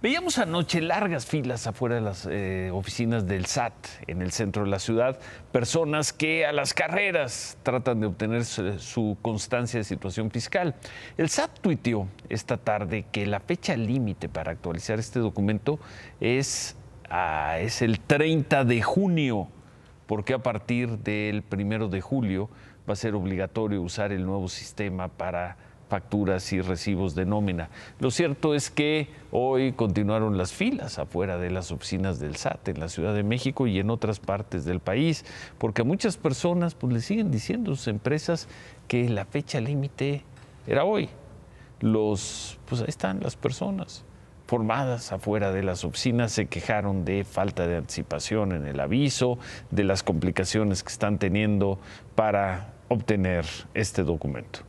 Veíamos anoche largas filas afuera de las eh, oficinas del SAT en el centro de la ciudad, personas que a las carreras tratan de obtener su, constancia de situación fiscal. El SAT tuiteó esta tarde que la fecha límite para actualizar este documento es, ah, es el 30 de junio, porque a partir del 1 de julio va a ser obligatorio usar el nuevo sistema para facturas y recibos de nómina. Lo cierto es que hoy continuaron las filas afuera de las oficinas del SAT en la Ciudad de México y en otras partes del país, porque muchas personas pues, le siguen diciendo a sus empresas que la fecha límite era hoy. Los, pues ahí están las personas formadas afuera de las oficinas se quejaron de falta de anticipación en el aviso, de las complicaciones que están teniendo para obtener este documento.